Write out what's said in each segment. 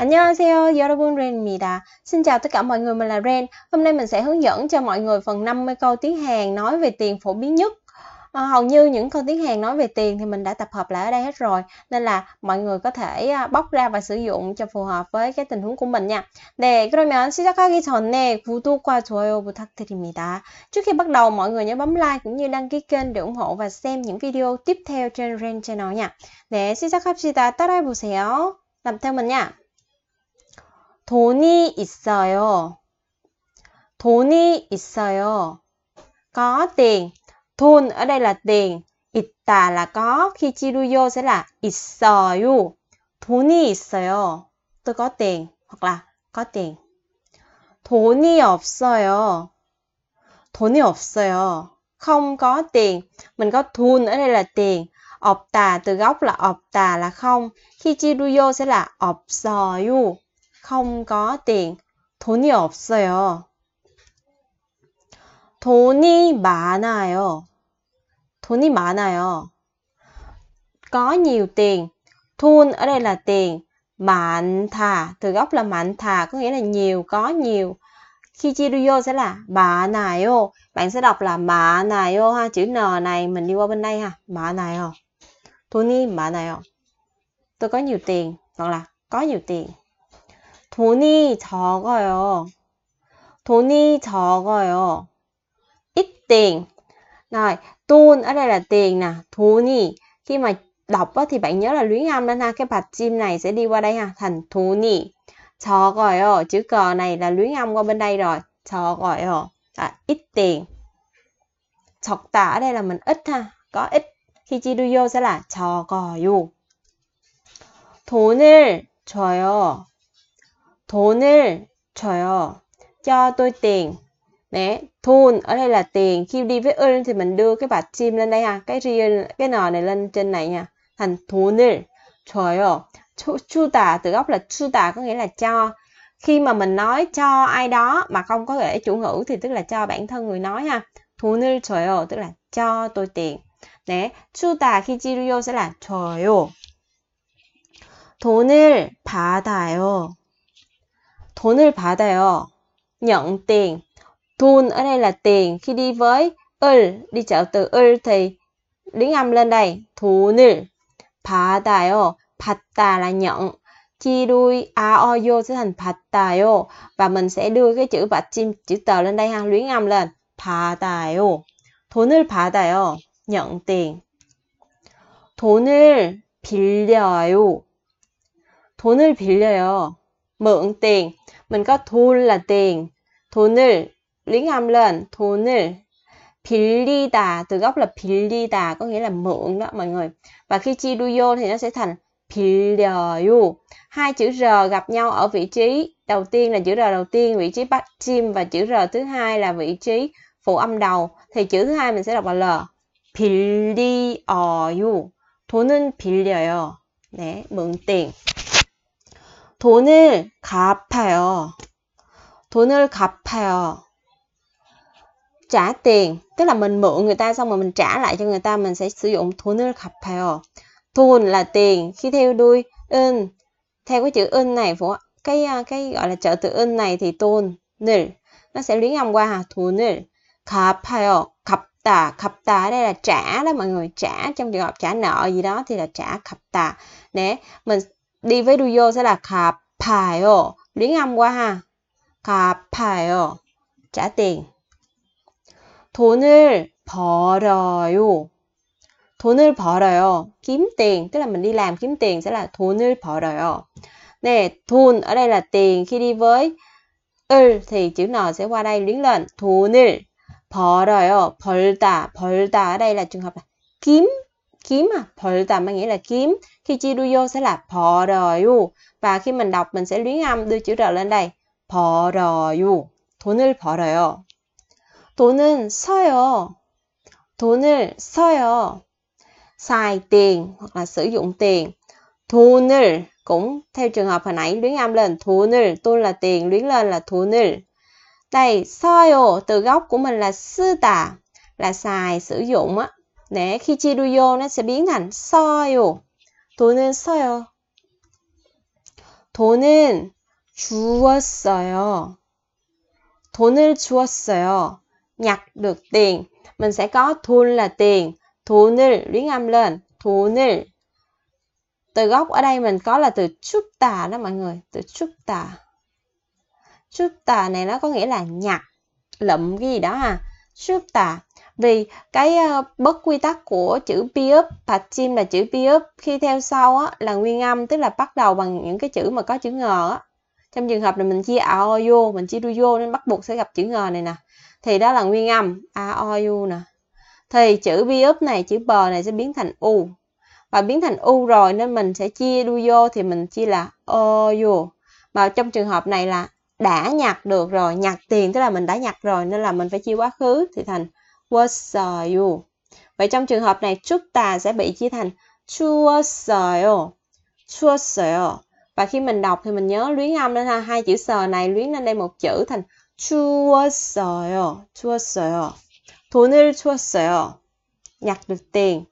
안녕하세요, 여러분 Ren입니다. Xin chào tất cả mọi người, mình là Ren. Hôm nay mình sẽ hướng dẫn cho mọi người phần 50 câu tiếng Hàn nói về tiền phổ biến nhất. À, hầu như những câu tiếng Hàn nói về tiền thì mình đã tập hợp lại ở đây hết rồi, nên là mọi người có thể à, bóc ra và sử dụng cho phù hợp với cái tình huống của mình nha. 네, 그러면 시작하기 전에 구독과 좋아요 부탁드립니다. Trước khi bắt đầu, mọi người nhớ bấm like cũng như đăng ký kênh để ủng hộ và xem những video tiếp theo trên Ren Channel nha. 네, 시작합시다. 따라해보세요. Làm theo mình nha. 돈이 있어요. 돈이 있어요. Có tiền. 돈 ở đây là tiền. 있다 là có. Khi chiruyo sẽ là 있어요. 돈이 있어요. Tôi có tiền. Hoặc là có tiền. 돈이 없어요. 돈이 없어요. Không có tiền. Mình có 돈 ở đây là tiền. 없다 từ gốc là 없다 là không. Khi chiruyo sẽ là 없어요 không có tiền. 돈이 없어요. 돈이 많아요. 돈이 많아요. Có nhiều tiền. Thun ở đây là tiền. Mạnh thà, từ gốc là mạnh thà, có nghĩa là nhiều, có nhiều. Khi chia duo sẽ là bà này ô. Bạn sẽ đọc là bà này ô ha. Chữ N này mình đi qua bên đây ha. Bà này ô. Thuni bà này ô. Tôi có nhiều tiền. Hoặc là có nhiều tiền. 돈이 적어요. 돈이 적어요. ít tiền. Rồi, tuôn ở đây là tiền nè, 돈이. Khi mà đọc thì bạn nhớ là luyến âm lên ha, cái bạch chim này sẽ đi qua đây ha, thành 돈이. 적어요. Chữ cờ này là luyến âm qua bên đây rồi. 적어요. À, ít tiền. 적다 ở đây là mình ít ha, có ít. Khi chi đuôi vô sẽ là 적어요. 돈을 줘요. 돈을 줘요. Cho tôi tiền. Đấy, thun ở đây là tiền. Khi đi với ơn thì mình đưa cái bạch chim lên đây ha. Cái ri cái nò này lên trên này nha. Thành 돈을 줘요. Chu, chu tà từ gốc là chu tà có nghĩa là cho. Khi mà mình nói cho ai đó mà không có để chủ ngữ thì tức là cho bản thân người nói ha. 돈을 줘요 tức là cho tôi tiền. 네, 주다 키지루요 sẽ là 줘요. 돈을 받아요. 돈을 받아요. nhận tiền. Thun ở đây là tiền. Khi đi với 을, đi chảo từ 을 thì lý âm lên đây. 돈을 받아요. 받다 là nhận. Chi đuôi a o vô sẽ thành 받다요. Và mình sẽ đưa cái chữ bạch chim, chữ tờ lên đây ha. Luyến âm lên. 받아요. 돈을 받아요. nhận tiền. 돈을 빌려요. 돈을 빌려요. mượn tiền. mình có 돈 là tiền 돈을 링함은 돈을 빌리다 từ gốc là 빌리다 có nghĩa là mượn đó mọi người và khi chi vô thì nó sẽ thành 빌려요 hai chữ r gặp nhau ở vị trí đầu tiên là chữ r đầu tiên vị trí bắt chim và chữ r thứ hai là vị trí phụ âm đầu thì chữ thứ hai mình sẽ đọc là l 빌리어요 돈은 빌려요 네 mượn tiền 돈을 갚아요. 돈을 갚아요. trả tiền tức là mình mượn người ta xong rồi mình trả lại cho người ta mình sẽ sử dụng 돈을 갚아요. 돈 là tiền khi theo đuôi 은 theo cái chữ 은 này của cái à, cái gọi là trợ từ 은 này thì 돈늘 nó sẽ luyến âm qua ha 돈을 갚아요. 갚다 갚다 ở đây là trả đó mọi người trả trong trường hợp trả nợ gì đó thì là trả 갚다. để mình đi với đuyo sẽ là 가파요. Luyến âm quá ha. 가파요. Trả tiền. thu thu 벌어요. 돈을 벌어요. Kiếm tiền, tức là mình đi làm kiếm tiền sẽ là thu 돈을 벌어요. Nè, thu ở đây là tiền khi đi với 을 thì chữ n sẽ qua đây luyến lên. thu 돈을 ta 벌다, ta ở đây là trường hợp là kiếm kiếm à, 벌다 mang nghĩa là kiếm. Khi chia đuôi vô sẽ là rồi u Và khi mình đọc mình sẽ luyến âm đưa chữ r lên đây. 벌어요. 돈을 벌어요. 돈은 써요. 돈을 써요. Xài tiền hoặc là sử dụng tiền. 돈을 cũng theo trường hợp hồi nãy luyến âm lên 돈을, tôi là tiền, luyến lên là 돈을. Đây, 써요 từ gốc của mình là 쓰다 là xài sử dụng á 네, 키지루요는 sẽ biến thành 써요. 돈은 써요. 돈은 주었어요. 돈을 주었어요. Nhặt được tiền. Mình sẽ có thun là tiền. Thun을 luyến âm lên. Thun을. Từ gốc ở đây mình có là từ chút tà đó mọi người. Từ chút tà. Chút tà này nó có nghĩa là nhặt. Lụm cái gì đó à. Chút tà vì cái ờ, bất quy tắc của chữ piup pachim là chữ piup khi theo sau á, là nguyên âm tức là bắt đầu bằng những cái chữ mà có chữ ngờ á. trong trường hợp này mình chia aoyo mình chia vô nên bắt buộc sẽ gặp chữ ngờ này nè thì đó là nguyên âm aoyu nè thì chữ piup này chữ bờ này sẽ biến thành u và biến thành u rồi nên mình sẽ chia vô thì mình chia là oyo mà trong trường hợp này là đã nhặt được rồi nhặt tiền tức là mình đã nhặt rồi nên là mình phải chia quá khứ thì thành 추웠어요. Vậy trong trường hợp này chúng ta sẽ bị chia thành 추웠어요. 추웠어요. Và khi mình đọc thì mình nhớ luyến âm lên ha, hai chữ sờ này luyến lên đây một chữ thành 추웠어요. 추웠어요. 돈을 추웠어요. nhặt được tiền.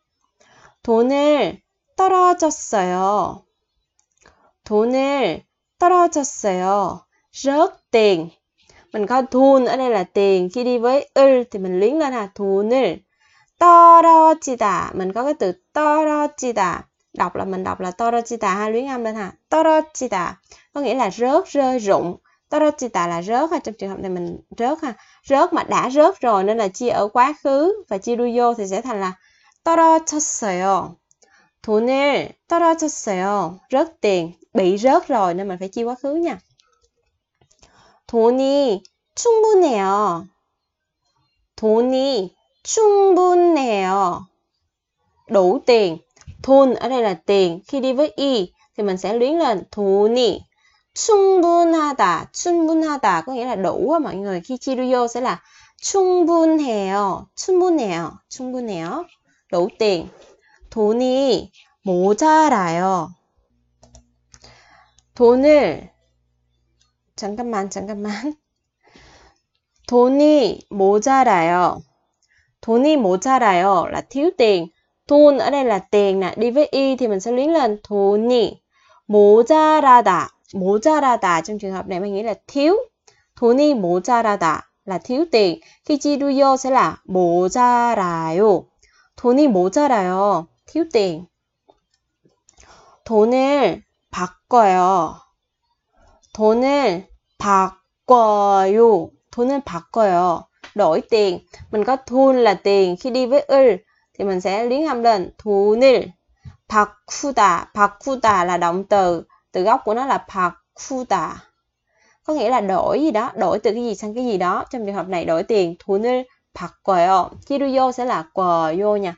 돈을 떨어졌어요. 돈을 떨어졌어요. rớt tiền mình có thun ở đây là tiền khi đi với ul thì mình luyến lên là thun을 떨어지다 mình có cái từ 떨어지다 đọc là mình đọc là 떨어지다 ha luyến âm lên ha 떨어지다 có nghĩa là rớt rơi rụng 떨어지다 là rớt ha trong trường hợp này mình rớt ha rớt mà đã rớt rồi nên là chia ở quá khứ và chia đuôi vô thì sẽ thành là 떨어졌어요 돈을 떨어졌어요 rớt tiền bị rớt rồi nên mình phải chia quá khứ nha 돈이 충분해요. 돈이 충분해요. đủ tiền. Thôn ở đây là tiền. Khi đi với y thì mình sẽ luyến lên 돈이 충분하다. 충분하다 có nghĩa là đủ á mọi người. Khi chia đuôi vô sẽ là 충분해요. 충분해요. 충분해요. đủ tiền. 돈이 모자라요. 돈을 잠깐만, 잠깐만. 돈이 모자라요. 돈이 모자라요 là thiếu tiền.돈 ở đây là tiền nè, đi với y thì mình sẽ luyến lên 돈이 모자라다. 모자라다 trong trường hợp này mình nghĩ là thiếu. 돈이 모자라다 là thiếu tiền. Khi chi đuyo sẽ là 모자라요. 돈이 모자라요. thiếu tiền. 돈을 바꿔요. 돈을 바꿔요. 돈을 바꿔요. Đổi tiền. Mình có thun là tiền. Khi đi với 을 thì mình sẽ liên âm lên. 돈을 바꾸다. 바꾸다 là động từ. Từ gốc của nó là 바꾸다. Có nghĩa là đổi gì đó. Đổi từ cái gì sang cái gì đó. Trong trường hợp này đổi tiền. 돈을 바꿔요. vô sẽ là quờ nha.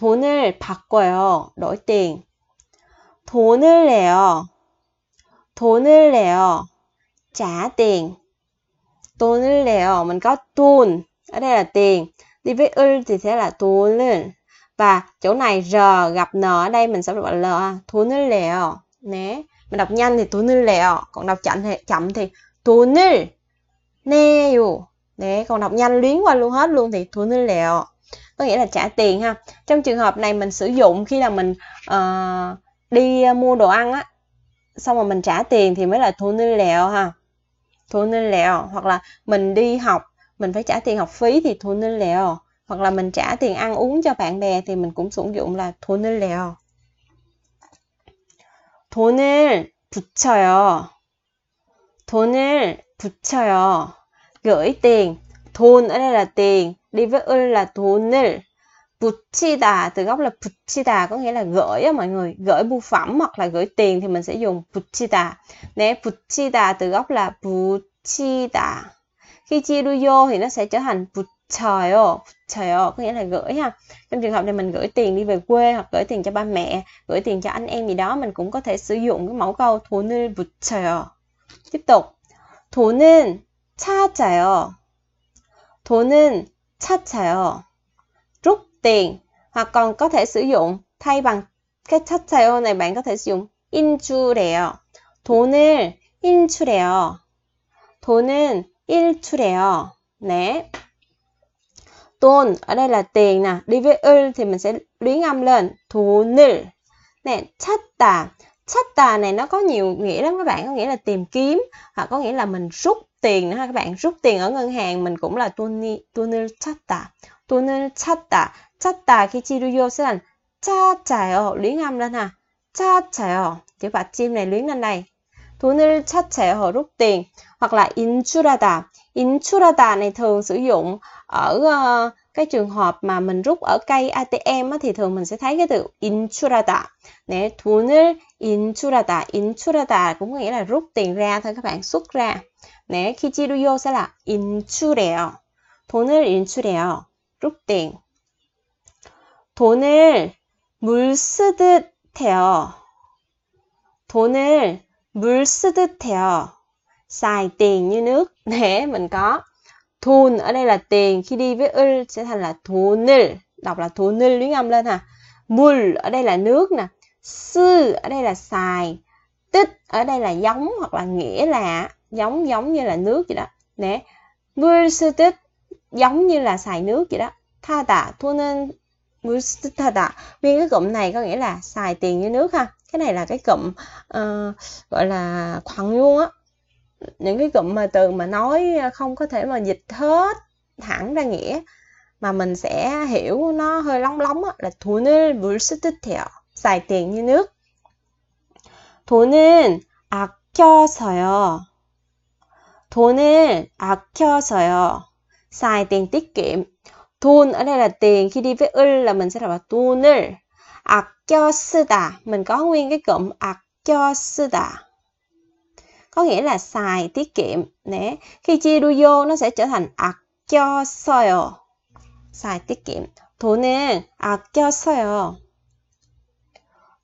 돈을 바꿔요. Đổi tiền. 돈을 내요. 돈을 내요. trả tiền. 돈을 내요. Mình có 돈. Ở đây là tiền. Đi với 을 thì sẽ là 돈을. Và chỗ này r gặp n ở đây mình sẽ gọi là 돈을 내요. Né. Mình đọc nhanh thì 돈을 내요. Còn đọc chậm thì, chậm thì 돈을 내요. Né. Còn đọc nhanh luyến qua luôn hết luôn thì 돈을 내요. Có nghĩa là trả tiền ha. Trong trường hợp này mình sử dụng khi là mình uh, đi ờ, mua đồ ăn á xong rồi mình trả tiền thì mới là thu nư lẹo ha thu nư lẹo hoặc là mình đi học mình phải trả tiền học phí thì thu nư lẹo hoặc là mình trả tiền ăn uống cho bạn bè thì mình cũng sử dụng là thu nư lẹo 돈을 붙여요. 돈을 붙여요. gửi tiền. 돈 ở đây là tiền, đi với ư là 돈을. 붙이다 từ gốc là 붙이다 có nghĩa là gửi á mọi người gửi bưu phẩm hoặc là gửi tiền thì mình sẽ dùng 붙이다 nè 붙이다 từ gốc là 붙이다 khi chia đuôi vô thì nó sẽ trở thành 붙여요 붙여요 có nghĩa là gửi ha trong trường hợp này mình gửi tiền đi về quê hoặc gửi tiền cho ba mẹ gửi tiền cho anh em gì đó mình cũng có thể sử dụng cái mẫu câu 돈을 붙여요 tiếp tục 돈은 찾아요 돈은 찾아요 tiền hoặc còn có thể sử dụng thay bằng cái chất 자체요 này bạn có thể sử dụng 인출해요. 돈을 인출해요. 돈은 일출해요. 네. Tôn ở đây là tiền nè, đi với 을 thì mình sẽ luyến âm lên. thu 돈을. Nè, 찾다. 찾다 này nó có nhiều nghĩa lắm các bạn, có nghĩa là tìm kiếm hoặc có nghĩa là mình rút tiền nữa ha các bạn, rút tiền ở ngân hàng mình cũng là 돈이 돈을 찾다. 돈을 찾다. 찾다. Cái chi do 요는 찾아요. luyến âm lên ha. 찾아요. Chữ bạch chim này luyến lên này. 돈을 찾아요. rút tiền. Hoặc là 인출하다. 인출하다 này thường sử dụng ở cái trường hợp mà mình rút ở cây ATM á, thì thường mình sẽ thấy cái từ 인출하다. 네, 돈을 인출하다. 인출하다 cũng nghĩa là rút tiền ra thôi các bạn, xuất ra. 네, 키지루요 sẽ là 인출해요. 돈을 인출해요 rút tiền. 돈을 물 쓰듯 해요. 돈을 물 쓰듯 해요. Xài tiền như nước. Để mình có Thun ở đây là tiền khi đi với 을 sẽ thành là 돈을 đọc là 돈을 luyến âm lên ha. Mul ở đây là nước nè. Sư ở đây là xài. Tích ở đây là giống hoặc là nghĩa là giống giống như là nước vậy đó. Nè. Mul sư tích giống như là xài nước vậy đó tha tạ thua nên tha tạ nguyên cái cụm này có nghĩa là xài tiền như nước ha cái này là cái cụm uh, gọi là khoảng luôn á những cái cụm mà từ mà nói ờ, không có thể mà dịch hết thẳng ra nghĩa mà mình sẽ hiểu nó hơi lóng lóng á, là thua nên vừa xài tiền như nước thua nên 아껴서요. 돈을 아껴서요 xài tiền tiết kiệm. Tun ở đây là tiền, khi đi với ul là mình sẽ đọc là tun을. 아껴 쓰다. Mình có nguyên cái cụm 아껴 쓰다. Có nghĩa là xài tiết kiệm. Nè, khi chia đuôi vô nó sẽ trở thành 아껴 써요. Xài tiết kiệm. 돈을 아껴 써요.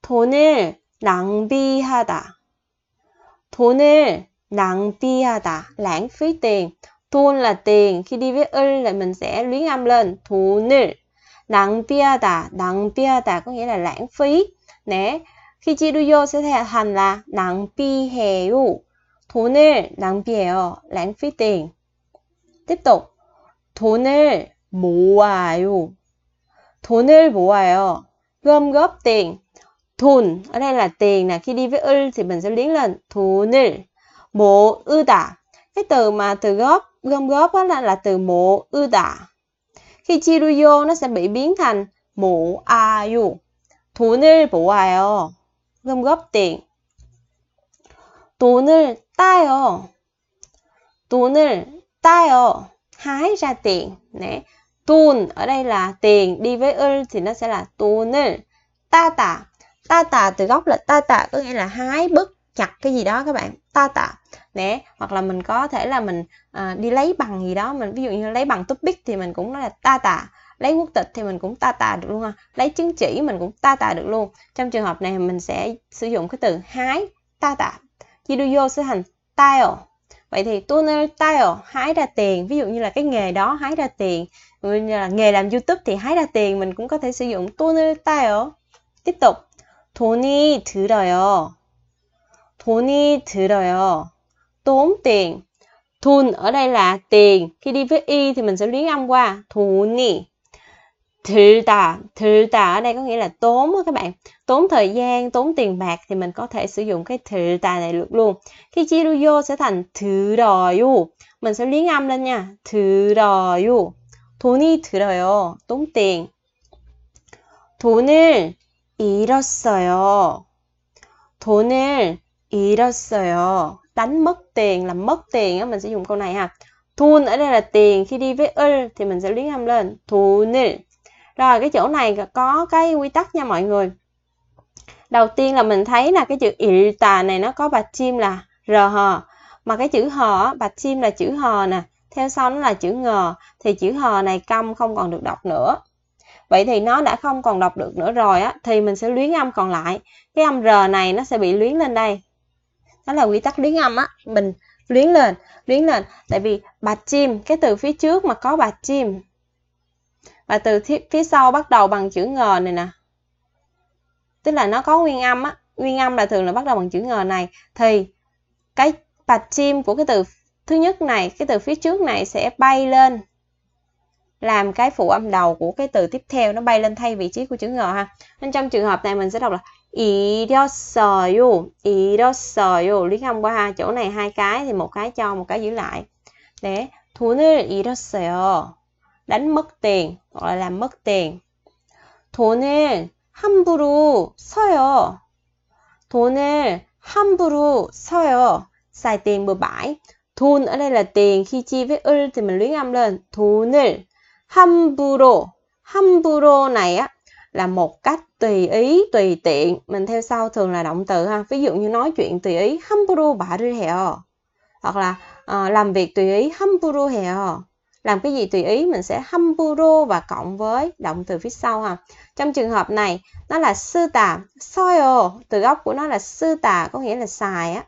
돈을 낭비하다. 돈을 낭비하다. Lãng phí tiền. Thun là tiền, khi đi với ư là mình sẽ luyến âm lên. thu tia tà 돈을 tia tà có nghĩa là lãng phí. nè khi chia đuôi vô sẽ thành là thu 낭비해요. 돈을 낭비해요, lãng phí tiền. Tiếp tục, thu u 돈을 모아요. 돈을 u gom góp tiền. Thun, ở đây là tiền nè, khi đi với ư thì mình sẽ liến lên. thu 돈을 tà Cái từ mà từ góp gom góp là, là từ mộ ư đà. Khi chiruyo nó sẽ bị biến thành mộ ayu. 돈을 모아요. gom góp tiền. thu 돈을 따요. 돈을 따요. Hái ra tiền. Nè. Tun ở đây là tiền đi với ư thì nó sẽ là nư ta tà ta tà từ gốc là ta tà có nghĩa là hái bứt chặt cái gì đó các bạn ta tà để hoặc là mình có thể là mình uh, đi lấy bằng gì đó mình ví dụ như lấy bằng tốt topic thì mình cũng nói là ta tà lấy quốc tịch thì mình cũng ta tà được luôn ha lấy chứng chỉ mình cũng ta tà được luôn trong trường hợp này mình sẽ sử dụng cái từ hái ta tà vô sẽ thành tile vậy thì tuner tile hái ra tiền ví dụ như là cái nghề đó hái ra tiền như là nghề làm youtube thì hái ra tiền mình cũng có thể sử dụng tuner tile tiếp tục 돈이 들어요 돈이 들어요 tốn tiền. Thun ở đây là tiền. Khi đi với y thì mình sẽ luyến âm qua. thu tà, Thilda. tà ở đây có nghĩa là tốn các bạn. Tốn thời gian, tốn tiền bạc thì mình có thể sử dụng cái tà này được luôn. Khi vô sẽ thành thirdoyu. Mình sẽ luyến âm lên nha. thu thirdoyu. 돈이 들어요. 똥땡. 돈을 잃었어요. 돈을 잃었어요 đánh mất tiền là mất tiền á mình sẽ dùng câu này ha thun ở đây là tiền khi đi với ơi thì mình sẽ liên âm lên thunil rồi cái chỗ này có cái quy tắc nha mọi người đầu tiên là mình thấy là cái chữ tà này nó có bạch chim là rh mà cái chữ hờ bạch chim là chữ hờ nè theo sau nó là chữ ngờ thì chữ hờ này câm không còn được đọc nữa vậy thì nó đã không còn đọc được nữa rồi á thì mình sẽ luyến âm còn lại cái âm r này nó sẽ bị luyến lên đây đó là quy tắc luyến âm á mình luyến lên luyến lên tại vì bạch chim cái từ phía trước mà có bạch chim và từ phía sau bắt đầu bằng chữ ngờ này nè tức là nó có nguyên âm á nguyên âm là thường là bắt đầu bằng chữ ngờ này thì cái bạch chim của cái từ thứ nhất này cái từ phía trước này sẽ bay lên làm cái phụ âm đầu của cái từ tiếp theo nó bay lên thay vị trí của chữ ngờ ha nên trong trường hợp này mình sẽ đọc là 잃었어요 잃었어요 lý không qua chỗ này hai cái thì một cái cho một cái giữ lại để 돈을 잃었어요 đánh mất tiền hoặc là làm mất tiền 돈을 함부로 써요 돈을 함부로 써요 xài tiền bừa bãi thun ở đây là tiền khi chi với ul thì mình luyến âm lên thun을 함부로 함부로 này á là một cách tùy ý, tùy tiện. Mình theo sau thường là động từ ha. Ví dụ như nói chuyện tùy ý, 함부로 말을 해요. Hoặc là uh, làm việc tùy ý, 함부로 해요. Làm cái gì tùy ý mình sẽ 함부로 và cộng với động từ phía sau ha. Trong trường hợp này, nó là sư tà, soyo. Từ gốc của nó là sư tà, có nghĩa là xài á.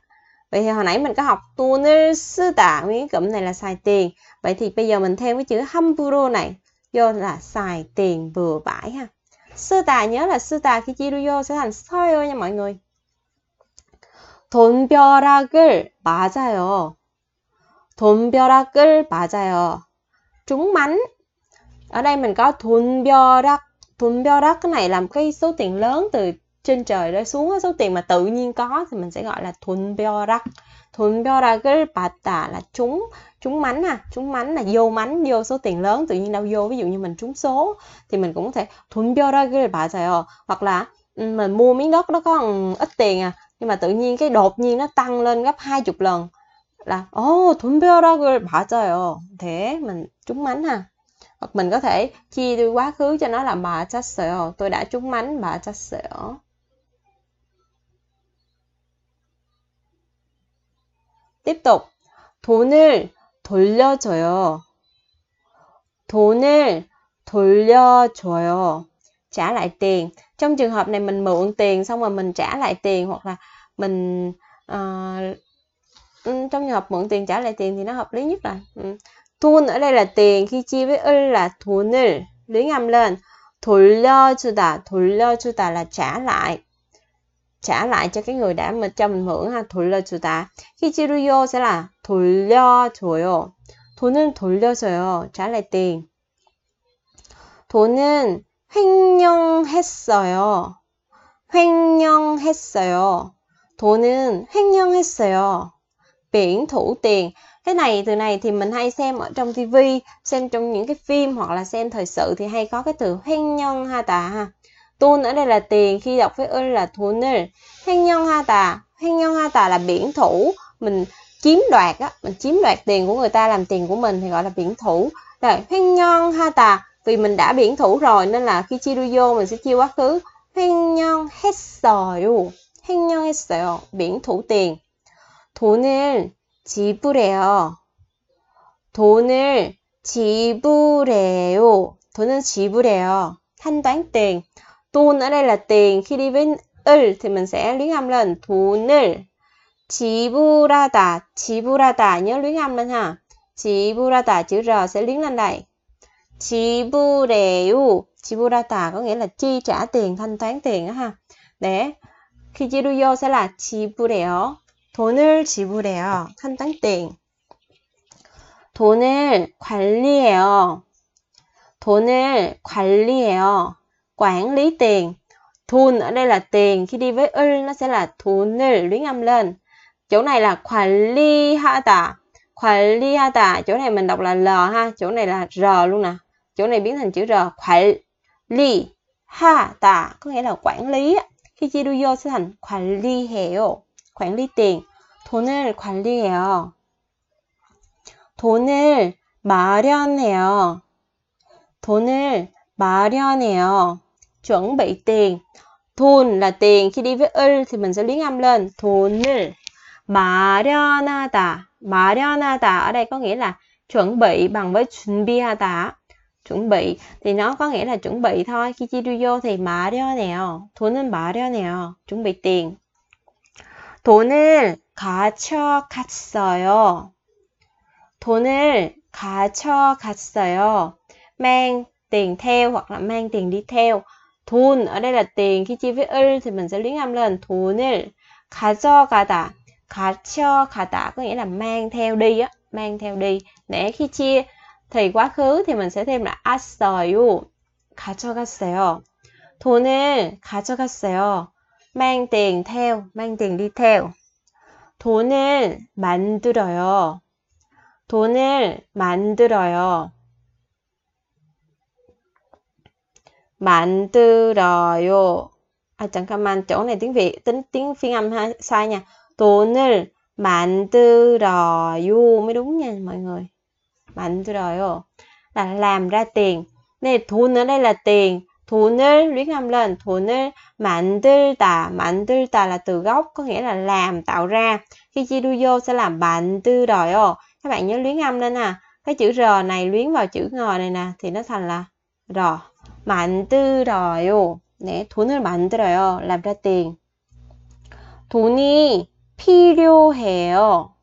Vậy thì hồi nãy mình có học tuner sư tà, nguyên cụm này là xài tiền. Vậy thì bây giờ mình thêm cái chữ hamburo này vô là xài tiền vừa bãi ha sư tà nhớ là sư tà khi chiruyo sẽ thành soyo nha mọi người. 돈벼락을 맞아요. 돈벼락을 맞아요. Trúng mánh. Ở đây mình có 돈벼락. 돈벼락 cái này làm cái số tiền lớn từ trên trời rơi xuống cái số tiền mà tự nhiên có thì mình sẽ gọi là thuận beo rắc thuận beo rắc cái bà tà là trúng trúng mánh à trúng mánh là vô mánh vô số tiền lớn tự nhiên đâu vô ví dụ như mình trúng số thì mình cũng có thể thuận beo rắc cái bà tà ờ, hoặc là ừ, mình mua miếng đất nó có ít tiền à nhưng mà tự nhiên cái đột nhiên nó tăng lên gấp hai chục lần là ô oh, thuận beo ra cái bà tà ờ. thế mình trúng mánh à hoặc mình có thể chia đi quá khứ cho nó là bà chắc tôi đã trúng mánh bà chắc tiếp tục 돈을 돌려줘요. 돈을 돌려줘요. Trả lại tiền. Trong trường hợp này mình mượn tiền xong rồi mình trả lại tiền hoặc là mình uh, trong trường hợp mượn tiền trả lại tiền thì nó hợp lý nhất rồi. Ừ. Thun ở đây là tiền khi chia với ư là thu 돈을. Lý ngâm lên. 돌려주다. 돌려주다 là trả lại trả lại cho cái người đã mà cho mình mượn ha chủ khi 돌려주다. 히지루요 sẽ là lo nên 돌려줘요. 돈은 돌려줘요. trả lại tiền. nên hết hết 돈은 횡령했어요. 횡령했어요. 돈은 횡령했어요. biển thủ tiền cái này từ này thì mình hay xem ở trong tivi xem trong những cái phim hoặc là xem thời sự thì hay có cái từ hoen nhân ha tạ ha Tôn ở đây là tiền khi đọc với ơn là 돈을 횡령하다 횡령하다 là biển thủ mình chiếm đoạt á mình chiếm đoạt tiền của người ta làm tiền của mình thì gọi là biển thủ rồi 횡령하다 vì mình đã biển thủ rồi nên là khi chia vô mình sẽ chia quá khứ 횡령했어요 횡령했어요 biển thủ tiền 돈을 지불해요 돈을 지불해요 돈은 지불해요 thanh toán tiền Don ở đây là tiền. Khi đi với 을 thì mình sẽ luyến âm lên. 돈을 지불하다, 지불하다 nhớ luyến âm lên ha. 지불하다 chữ R sẽ luyến lên đây. 지불해요. 지불하다 có nghĩa là chi trả tiền, thanh toán tiền đó ha. Để khi chữ yo sẽ là 지불해요. 돈을 지불해요. thanh tiền. 돈을 관리해요. 돈을 관리해요. quản lý tiền. Thun ở đây là tiền, khi đi với ul nó sẽ là thun을 luyến âm lên. Chỗ này là quản quản lý lý ha ha 관리하다, chỗ này mình đọc là l ha, chỗ này là r luôn nè. Chỗ này biến thành chữ r, quản lý ha 관리하다 có nghĩa là quản lý. Khi chia đuôi vô sẽ thành quản lý hiệu, Quản lý tiền. quản 돈을 관리해요. 돈을 마련해요. 돈을 마련해요 chuẩn bị tiền 돈 là tiền khi đi với 을 thì mình sẽ luyến âm lên 돈을 마련하다 마련하다 ở đây có nghĩa là chuẩn bị bằng với 준비하다 chuẩn bị thì nó có nghĩa là chuẩn bị thôi khi chi đi vô thì 마련해요 돈은 마련해요 chuẩn bị tiền 돈을 가져갔어요 돈을 가져갔어요 mang tiền theo hoặc là mang tiền đi theo 돈 ở đây là tiền khi chia với 을 thì mình sẽ luyến âm lên 돈을 가져가다 가져가다 có nghĩa là mang theo đi á mang theo đi để khi chia thì quá khứ thì mình sẽ thêm là as어요 가져갔어요 돈을 가져갔어요 mang tiền theo mang tiền đi theo 돈을 만들어요 돈을 만들어요 bạn tư 만들어요. 아 잠깐만 chỗ này tiếng Việt tính tiếng phiên âm ha, sai nha. bạn tư 돈을 만들어요 mới đúng nha mọi người. bạn tư 만들어요 là làm ra tiền. nên 돈 ở đây là tiền. 돈을 luyến âm lên bạn tư tà là từ gốc có nghĩa là làm tạo ra khi chia đuôi vô sẽ làm bạn tư đòi ồ các bạn nhớ luyến âm lên nè cái chữ r này luyến vào chữ ngờ này nè thì nó thành là r 만들어요. 네, 돈을 만들어요. 라브라띵. 돈이 필요해요.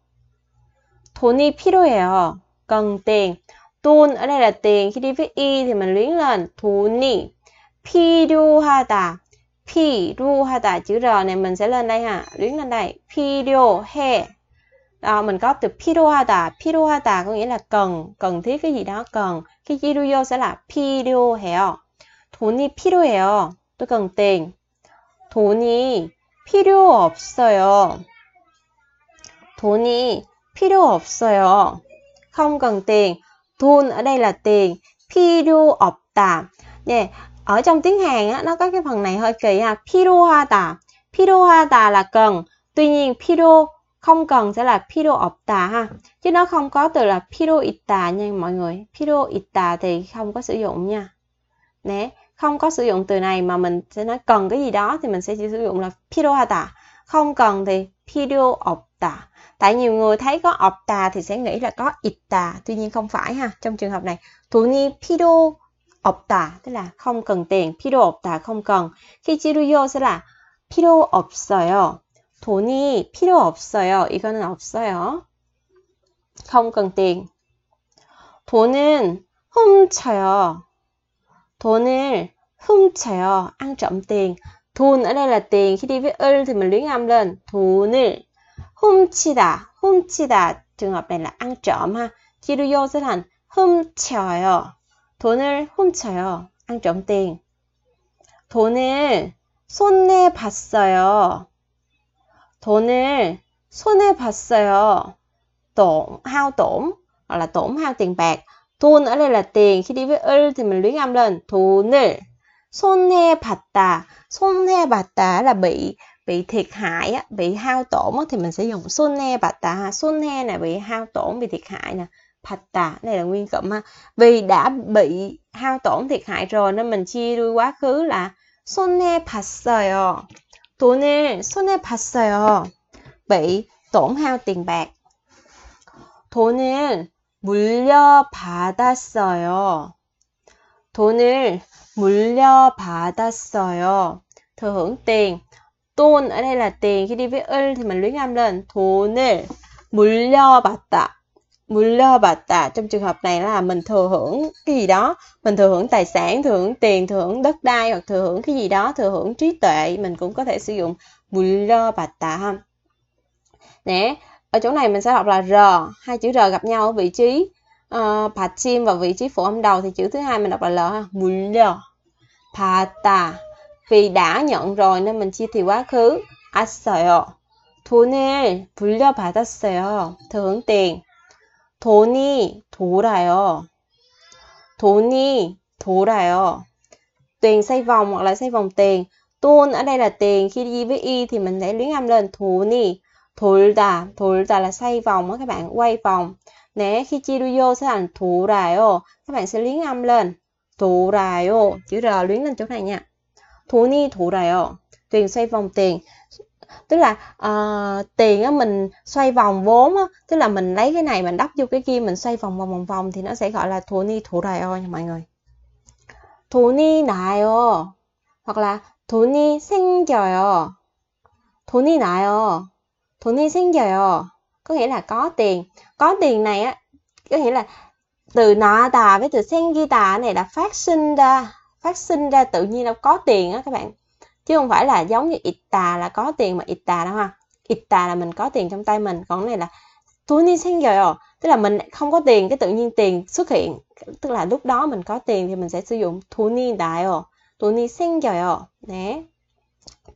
돈이 필요해요. 깡땡. 돈, ở đây là tiền. Khi đi viết y thì mình luyến lên. 돈이 필요하다. 필요하다. Chữ R này mình sẽ lên đây ha. Luyến lên đây. 필요해. À, mình có từ 필요하다. 필요하다 có nghĩa là cần. Cần thiết cái gì đó cần. Cái chi sẽ là 필요해요. 돈이 필요해요. 뚜껑땡. 돈이 필요 없어요. 돈이 필요 없어요. không cần tiền. Thun ở đây là tiền, 필요 없다. Yeah. Ở trong tiếng Hàn á, nó có cái phần này hơi kỳ ha. 필요하다. 필요하다 là cần. Tuy nhiên 필요 không cần sẽ là 필요 없다 ha. Chứ nó không có từ là 필요 있다 nha mọi người. 필요 있다 thì không có sử dụng nha. Đấy. không có sử dụng từ này mà mình sẽ nói cần cái gì đó thì mình sẽ chỉ sử dụng là 필요하다 không cần thì 필요 없다 tại nhiều người thấy có 없다 thì sẽ nghĩ là có 있다 tuy nhiên không phải ha trong trường hợp này 돈이 필요 없다 tức là không cần tiền 필요 없다 không cần khi 치료요 sẽ là 필요 없어요 돈이 필요 없어요 이거는 없어요 không cần tiền 돈은 훔쳐요 돈을 훔쳐요. ăn trộm tiền. 돈 ở đây là tiền. Khi đi với 을 thì mình luyến âm lên. 돈을 훔치다. 훔치다. Trường hợp này là ăn trộm ha. Kiruyo sẽ thành 훔쳐요. 돈을 훔쳐요. ăn trộm tiền. 돈을 손해 봤어요. 돈을 손해 봤어요. tổn hao tổn hoặc là tổn hao tiền bạc 돈 ở đây là tiền khi đi với 을 thì mình luyến âm lên 돈을 손해 봤다 손해 봤다 là bị bị thiệt hại á, bị hao tổn á, thì mình sẽ dùng sunhe bata sunhe này bị hao tổn bị thiệt hại nè patta này là nguyên cụm ha vì đã bị hao tổn thiệt hại rồi nên mình chia đuôi quá khứ là sunhe 봤어요 돈을 sunhe 봤어요 bị tổn hao tiền bạc 돈을 물려받았어요. 돈을 물려받았어요. Thừa hưởng tiền. Tôn ở đây là tiền. Khi đi với 을 thì mình luyến âm lên. 돈을 물려받다. 물려받다. Trong trường hợp này là mình thừa hưởng cái gì đó. Mình thừa hưởng tài sản, thừa hưởng tiền, thừa hưởng đất đai hoặc thừa hưởng cái gì đó, thừa hưởng trí tuệ. Mình cũng có thể sử dụng 물려받다. ha. Nè ở chỗ này mình sẽ đọc là r hai chữ r gặp nhau ở vị trí uh, ờ, patim và vị trí phụ âm đầu thì chữ thứ hai mình đọc là l ha 물려 받다 vì đã nhận rồi nên mình chia thì quá khứ assayo pata 물려받았어요 thưởng tiền 돈이 돌아요 돈이 돌아요 tiền xoay vòng hoặc là xoay vòng tiền tuôn ở đây là tiền khi đi với y thì mình sẽ luyến âm lên 돈이 돌다, 돌다 là xoay vòng á các bạn, quay vòng. Né khi chia đuôi vô sẽ thành thủ ô, các bạn sẽ liếng âm lên. Thủ ô chữ R luyến lên chỗ này nha. Thủ ni thủ ô, tiền xoay vòng tiền. Tức là uh, tiền á mình xoay vòng vốn á, tức là mình lấy cái này mình đắp vô cái kia mình xoay vòng vòng vòng vòng thì nó sẽ gọi là thủ ni thủ ô nha mọi người. Thủ ni ô hoặc là thủ ni sinh trời 돈이 나요. Thuận Thiên sinh giờ có nghĩa là có tiền. Có tiền này á có nghĩa là từ nọ tà với từ sen ghi tà này là phát sinh ra phát sinh ra tự nhiên nó có tiền á các bạn chứ không phải là giống như ít tà là có tiền mà ít tà đâu ha ít tà là mình có tiền trong tay mình còn này là túi ni sen rồi tức là mình không có tiền cái tự nhiên tiền xuất hiện tức là lúc đó mình có tiền thì mình sẽ sử dụng thu ni đại rồi túi ni sen rồi nè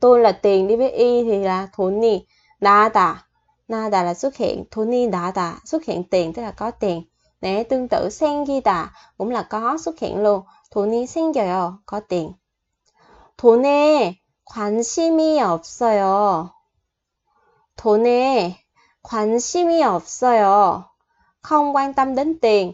tôi là tiền đi với y thì là thu ni nada nada là xuất hiện tony nada xuất hiện tiền tức là có tiền Đấy, tương tự 생기다 cũng là có xuất hiện luôn 돈이 생겨요 có tiền 돈에 관심이 없어요 돈에 관심이 없어요 không quan tâm đến tiền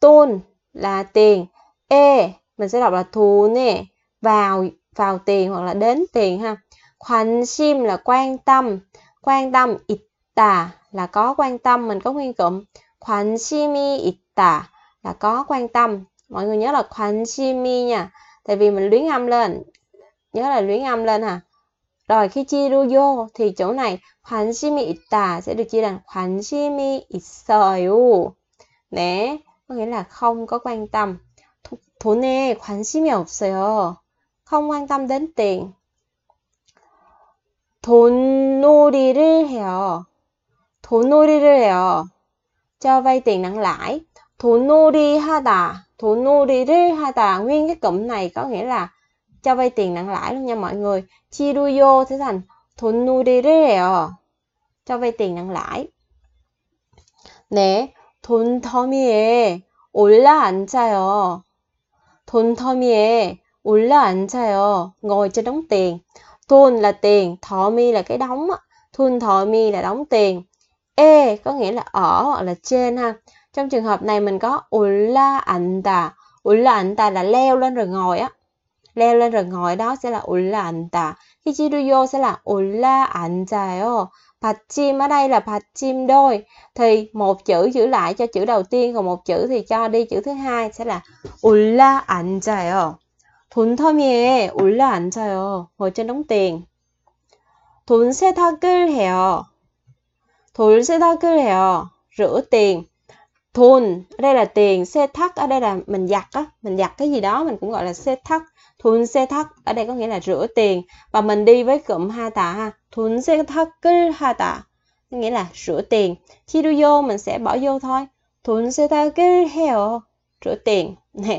돈 là tiền e mình sẽ đọc là nè, vào vào tiền hoặc là đến tiền ha 관심 là quan tâm quan tâm itta là có quan tâm mình có nguyên cụm 관심이 itta là có quan tâm mọi người nhớ là 관심이 nha tại vì mình luyến âm lên nhớ là luyến âm lên hả rồi khi chia đu vô thì chỗ này 관심이 itta sẽ được chia thành 관심이 있어요 nè có nghĩa là không có quan tâm 돈에 관심이 없어요 không quan tâm đến tiền 돈놀이를 해요. 돈놀이를 해요. cho vay tiền nặng lãi. 돈놀이 하다, 돈놀이를 하다. Nguyên cái cụm này có nghĩa là cho vay tiền nặng lãi luôn nha mọi người. chi Chiruyo sẽ thành 돈놀이를 해요. cho vay tiền nặng lãi. nè, 네, 돈 더미에 올라 앉아요. 돈 더미에 cha 앉아요. Ngồi trên đống tiền. Thun là tiền, thọ mi là cái đóng Thun thọ mi là đóng tiền. E có nghĩa là ở hoặc là trên ha. Trong trường hợp này mình có ulla anta. Ulla anta là leo lên rồi ngồi á. Leo lên rồi ngồi đó sẽ là ulla anta. Hichiruyo sẽ là ulla antayo. Pachim ở đây là pachim đôi thì một chữ giữ lại cho chữ đầu tiên còn một chữ thì cho đi chữ thứ hai sẽ là ulla antayo. 돈터미에 올라 앉아요. 어제농땡. 돈 세탁을 해요. 돌 세탁을 해요. rửa tiền thun ở đây là tiền xe thắt ở đây là mình giặt á mình giặt cái gì đó mình cũng gọi là xe thắt thun xe thắt ở đây có nghĩa là rửa tiền và mình đi với cụm ha tạ ha xe thắt cứ ha tạ nghĩa là rửa tiền khi đưa vô mình sẽ bỏ vô thôi thun xe thắt cứ heo rửa tiền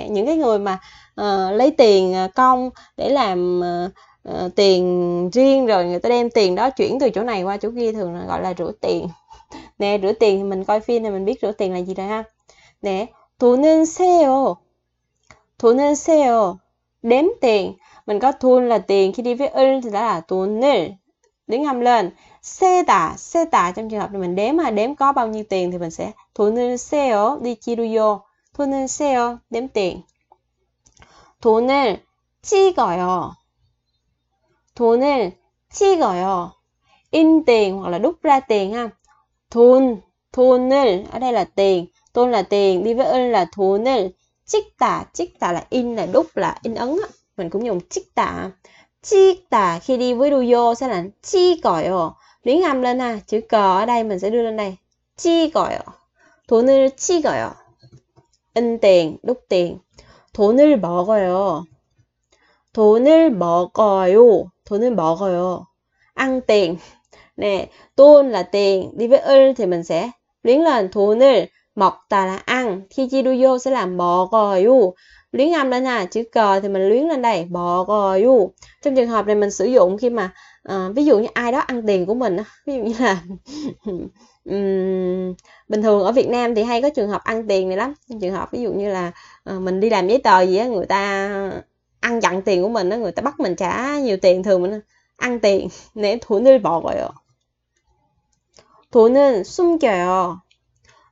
những cái người mà uh, lấy tiền ờ, công để làm uh, tiền riêng rồi người ta đem tiền đó chuyển từ chỗ này qua chỗ kia thường là gọi là rửa tiền nè rửa tiền thì mình coi phim thì mình biết rửa tiền là gì rồi ha nè thủ sale, thủ 돈은 sale, đếm tiền mình có thun là tiền khi đi với ul thì đó là thủ 돈을 đứng âm lên xe tả xe tả trong trường hợp này mình đếm mà đếm có bao nhiêu tiền thì mình sẽ thủ thun sale đi chia đu vô 보내세요. 냄땡. 돈을 찍어요. 돈을 찍어요. In tiền hoặc là đúc ra tiền ha. Thôn, thôn을, ở đây là tiền. Tôn là tiền, đi với ơn là thôn을. Chích tả, chích tả là in, là đúc, là in ấn á. Mình cũng dùng chích tả. Chích tả khi đi với đuyo sẽ là chi còi Luyến âm lên ha, chữ cờ ở đây mình sẽ đưa lên đây. Chi còi ồ. Thôn을 chi còi ồ. 엔땡, 룩땡. 돈을 먹어요. 돈을 먹어요. 돈을 먹어요. ăn tiền. Nè, tôn là tiền, đi với ơi thì mình sẽ luyến là 돈을 먹다 là ăn, khi chi đu vô sẽ là 먹어요. luyến âm lên ha chữ cờ thì mình luyến lên đây bò cờ u trong trường hợp này mình sử dụng khi mà uh, ví dụ như ai đó ăn tiền của mình ví dụ như là um, bình thường ở Việt Nam thì hay có trường hợp ăn tiền này lắm trường hợp ví dụ như là uh, mình đi làm giấy tờ gì á người ta ăn chặn tiền của mình á người ta bắt mình trả nhiều tiền thường mình ăn tiền để 돈을 먹어요 thủ 숨겨요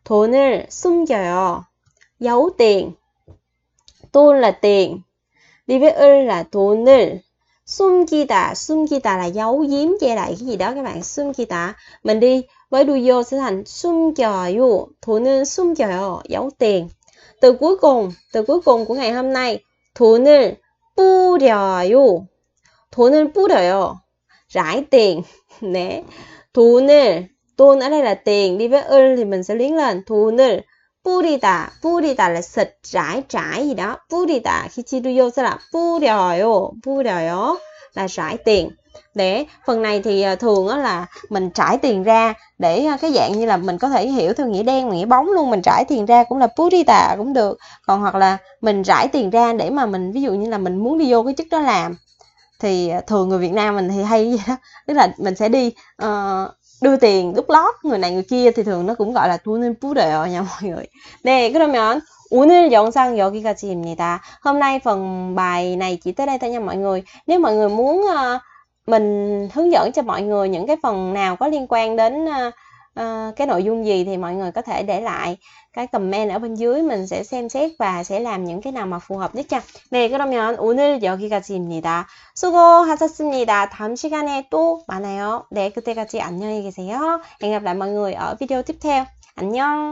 돈을 숨겨요 giấu tiền 돈 là tiền live을 là 돈을 숨기다 숨기다 là giấu giếm che lại cái gì đó các bạn 숨기다 mình đi với đuôi sẽ thành 숨겨요 돈은 숨겨요 giấu tiền từ cuối cùng từ cuối cùng của ngày hôm nay 돈을 뿌려요 돈을 뿌려요 rải tiền nè 돈을 돈 ở đây là tiền đi với 을 thì mình sẽ liên lên 돈을 뿌리다, 뿌리다 là xịt, rải, rải gì đó. 뿌리다, khi chia đuôi vô sẽ là 뿌려요, 뿌려요 là rải tiền. Để phần này thì ờ, thường là mình trải tiền ra để ờ, cái dạng như là mình có thể hiểu theo nghĩa đen, nghĩa bóng luôn. Mình trải tiền ra cũng là 뿌리다 cũng được. Còn hoặc là mình rải tiền ra để mà mình ví dụ như là mình muốn đi vô cái chức đó làm thì ờ, thường người Việt Nam mình thì hay Tức là mình sẽ đi uh, đưa tiền đút lót người này người kia thì thường nó cũng gọi là 돈을 뿌려요 nha mọi người. sang 네, 그러면 오늘 영상 ta. Hôm nay phần bài này chỉ tới đây thôi nha mọi người. Nếu mọi người muốn uh, mình hướng dẫn cho mọi người những cái phần nào có liên quan đến uh, Ờ, cái nội dung gì thì mọi người có thể để lại cái comment ở bên dưới mình sẽ xem xét và sẽ làm những cái nào mà phù hợp nhất nha. 네, 그러면 오늘 여기까지입니다. 수고하셨습니다. 다음 시간에 또 만나요. 네, 그때까지 안녕히 계세요. Hẹn gặp lại mọi người ở video tiếp theo. 안녕.